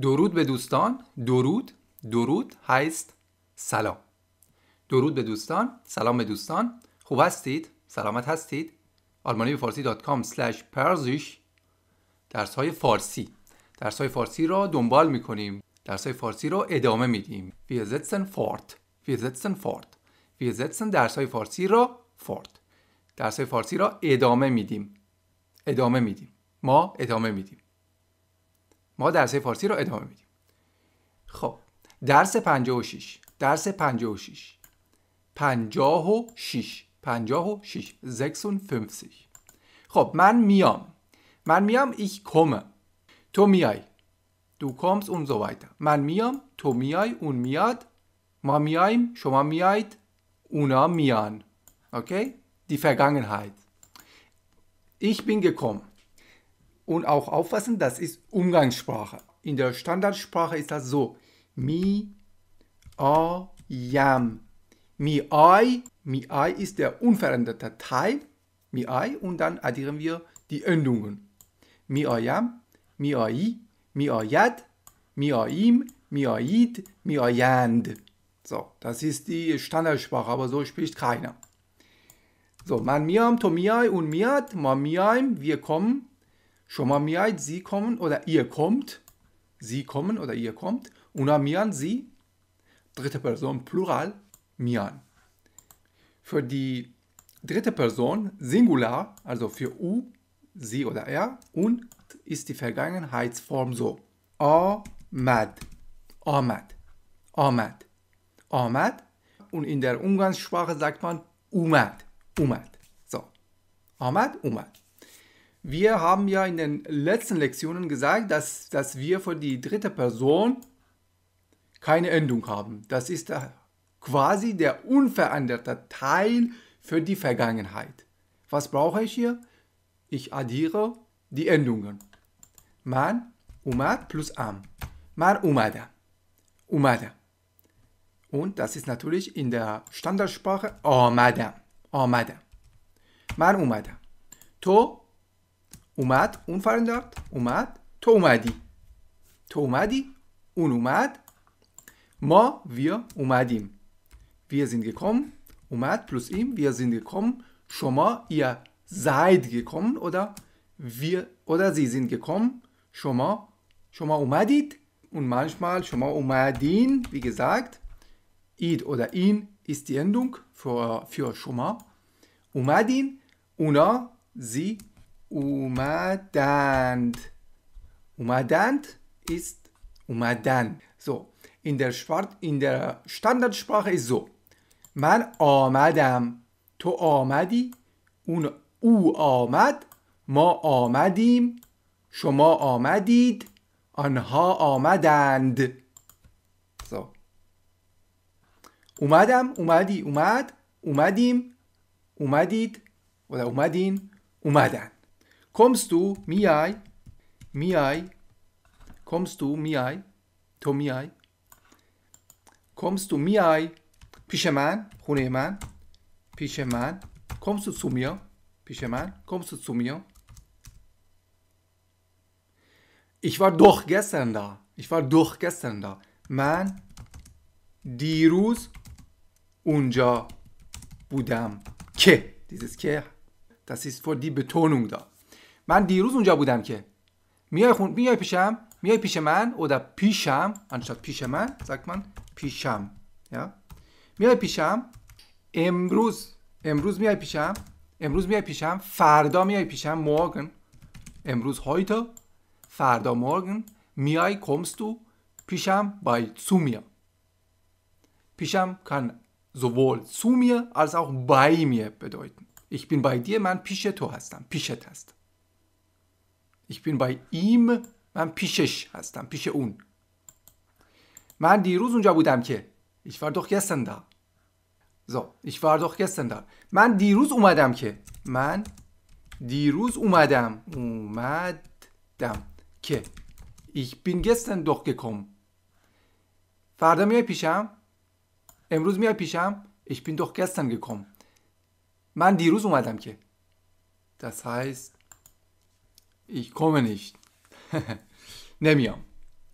درود به دوستان درود درود هست سلام درود به دوستان سلام به دوستان خوب هستید سلامت هستید آلمانی به فارسی دات کام سلش درس های فارسی درس های فارسی را دنبال می کنیم درس های فارسی را ادامه میدیم وی زتسن فورت وی زتسن فورت وی زتسن درس های فارسی را فورت درس های فارسی را ادامه میدیم ادامه میدیم ما ادامه میدیم ما درس فارسی رو ادامه میدیم خب درس 56 درس 56 56 56 56 خب من میام من میام ich komme تو میای du kommst اون so weiter من میام تو میای اون میاد ما میاییم شما میایید اونا میان اوکی دی vergangenheit ich بین gekommen und auch aufpassen, das ist Umgangssprache. In der Standardsprache ist das so. Mi, a, yam. Mi, ai. Mi, ai ist der unveränderte Teil. Mi, ai. Und dann addieren wir die Endungen. Mi, a, yam. Mi, ai. Mi, yad. Mi, im. Mi, aid. Mi, ayand. So, das ist die Standardsprache, aber so spricht keiner. So, man miam, to miai und miat, ma miaim, wir kommen schon شما میاید sie kommen oder ihr kommt sie kommen oder ihr kommt اونا میان sie dritte Person Plural mian. für die dritte Person Singular also für u sie oder er und ist die Vergangenheitsform so آمد آمد آمد آمد und in der Umgangssprache sagt man Umad. Umad. so آمد Umad. Wir haben ja in den letzten Lektionen gesagt, dass, dass wir für die dritte Person keine Endung haben. Das ist quasi der unveränderte Teil für die Vergangenheit. Was brauche ich hier? Ich addiere die Endungen. Man umad plus am. Man umada. Umada. Und das ist natürlich in der Standardsprache amada. Amada. Man umada. To اومد اون فراندارد اومد تو اومدی تو اومدی اون اومد ما wir اومدیم wir sind gekommen اومد plus ihm wir sind gekommen شما ihr seid gekommen oder wir oder sie sind gekommen شما شما اومدید und manchmal شما اومدین wie gesagt id oder in ist die Endung für, für شما اومدین اونا sie اومدند اومدند ist اومدن so in der Sport in der من آمدم تو آمدی اون او آمد ما آمدیم شما آمدید آنها آمدند سو، اومدم اومدی اومد اومدیم اومدید و اومدین اومدن Kommst du, miai, miai, kommst du, miai, to miai, kommst du, miai, پیش من خونه من kommst du zu mir پیش kommst du zu mir ich war doch gestern da ich war doch gestern da Man, دیروز Unja, Budam. که dieses که das ist vor die Betonung da من دیروز اونجا بودم که میای خون میای پیشم میای پیش من در پیشم anstatt پیش من sagt من پیشم یا میای پیشم امروز امروز میای پیشم امروز میای پیشم فردا میای پیشم morgen امروز heute فردا morgen میای kommst پیشم bei zu mir پیشم kann sowohl zu mir als auch bei mir bedeuten ich بین bei dir من پیش تو هستم پیشت هستم ich bin bei ایم من پیشش هستم پیش اون من دیروز اونجا بودم که ich war doch gestern da so ich war doch gestern da من دیروز اومدم که من دیروز اومدم اومدم که ich bin gestern doch gekommen فردا میای پیشم امروز میای پیشم ich bin doch gestern من دیروز اومدم که das heißt Ich komme nicht. Nemiam.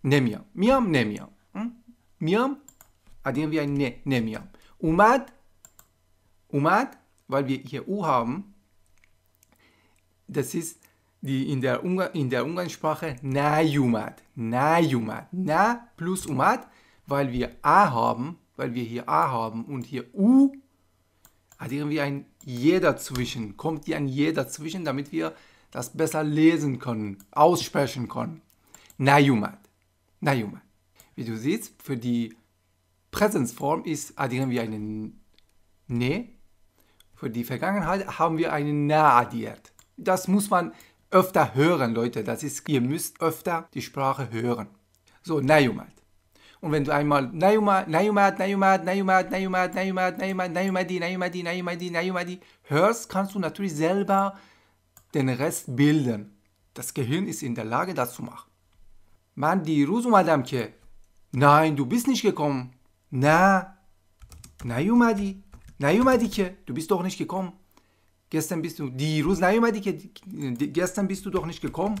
Nemiam. Miam, Nemiam. Hm? Miam, addieren wir ein ne, Nemiam. Umad, Umad, weil wir hier U haben, das ist die in der, Umga in der Umgangssprache Nayumad. Nayumad. Na plus Umad, weil wir A haben, weil wir hier A haben und hier U, addieren wir ein Je dazwischen. Kommt hier ein Je dazwischen, damit wir das besser lesen können, aussprechen können. Najumat. Najumat. Wie du siehst, für die Präsensform ist, addieren wir einen Ne. Für die Vergangenheit haben wir einen Na addiert. Das muss man öfter hören, Leute. Das ist, ihr müsst öfter die Sprache hören. So, Najumat. Und wenn du einmal Nayumat, Nayumat, Nayumat, Nayumat, Nayumat, Nayumat, Nayumat, Nayumadi, Nayumadi, Nayumadi, Nayumadi hörst, kannst du natürlich selber den Rest bilden. Das Gehirn ist in der Lage, من دیروز اومدم که نه دو بیست نیش کم نه نیومدی نیومدی که دو بیست دخنیش کم گستم بیست دیروز نیومدی که کم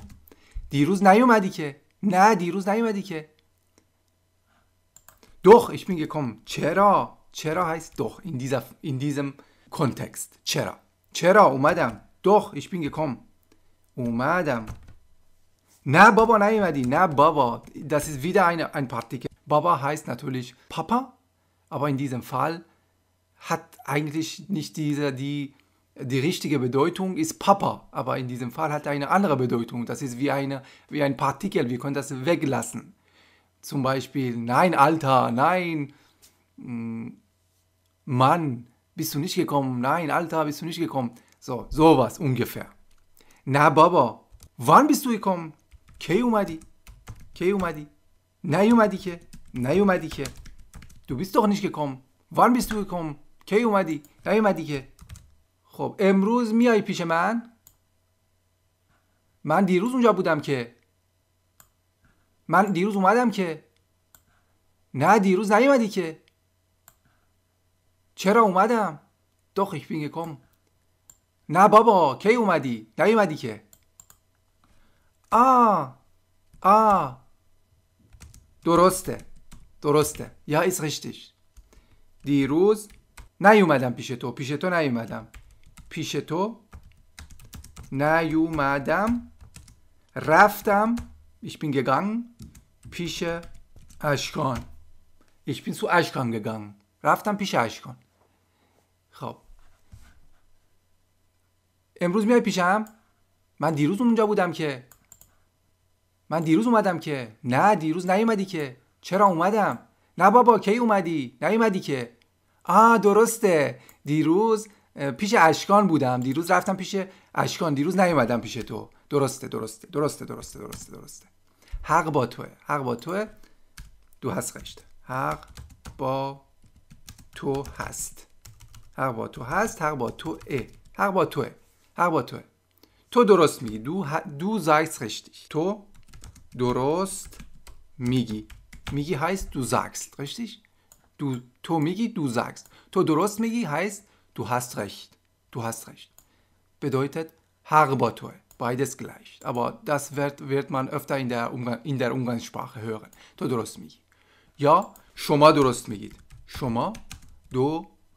دیروز نیومدی که نه دیروز نیومدی که دخ ich bin gekommen چرا چرا heißt doch in diesem Kontext چرا چرا اومدم Doch, ich bin gekommen. Umadam. Na, Baba, neimadin. Na, Baba. Das ist wieder eine, ein Partikel. Baba heißt natürlich Papa, aber in diesem Fall hat eigentlich nicht diese, die, die richtige Bedeutung ist Papa, aber in diesem Fall hat er eine andere Bedeutung. Das ist wie, eine, wie ein Partikel, wir können das weglassen. Zum Beispiel, nein, Alter, nein, hm, Mann, bist du nicht gekommen, nein, Alter, bist du nicht gekommen. So, sowas ungefähr. نه بابا وان بیست توی کم کی اومدی؟ کی اومدی؟ نیومدی که اومدی که دو بیست doch وان gekommen wann bist du کی اومدی نیومدی که خب امروز میای پیش من من دیروز اونجا بودم که من دیروز اومدم که نه دیروز نیومدی که چرا اومدم doch ich bin نه بابا کی اومدی نیومدی که آ آ درسته درسته یا ایس richtig دیروز نیومدم پیش تو پیش تو نیومدم پیش تو نیومدم رفتم ich بین gegangen پیش اشکان ich سو zu اشکان gegangen رفتم پیش اشکان خب امروز میای پیشم من دیروز اونجا بودم که من دیروز اومدم که نه دیروز نیومدی که چرا اومدم نه بابا کی اومدی نیومدی که آه درسته دیروز پیش اشکان بودم دیروز رفتم پیش اشکان دیروز نیومدم پیش تو درسته درسته درسته درسته درسته درسته حق با توه حق با توه دو هست خشت حق با تو هست حق با تو هست حق با تو ا حق با توه حق با توه تو درست میگی دو, ه... دو زاکس رشتی تو درست میگی میگی هایست دو زاکس رشتی دو... تو میگی دو زاکس تو درست میگی هایست دو هست رشت دو هست رشت بدویتت حق با توه beides gleich. Aber das wird, wird man öfter in der, Umgang, in der Umgangssprache hören. تو درست میگی. یا شما درست میگید. شما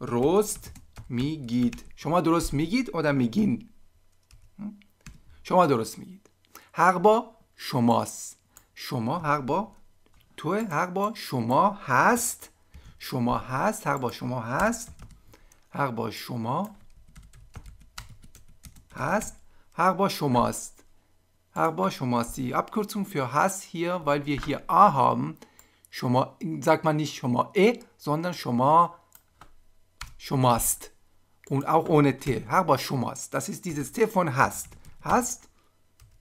درست میگید شما درست میگید آدم میگین شما درست میگید حق با شماست شما حق با تو حق با شما هست شما هست حق با شما هست حق با شما هست حق با شماست حق با شماست die فیا هست هیا ویل وی هیا آهام شما sagt man شما ای زندن شما شماست und auch ohne T. Haber Schummers. Das ist dieses T von hast. Hast.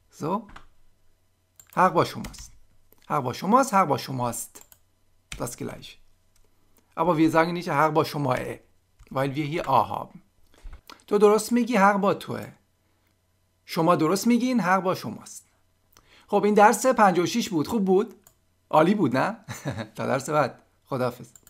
So. Haber Schummers. Haber Schummers, Haber Schummerst. Das gleich. Aber wir sagen nicht Haber Schummer, weil wir hier A haben. تو درست میگی حق با توه شما درست میگین حق با شماست خب این درس 56 بود خوب بود؟ عالی بود نه؟ تا درس بعد خداحافظ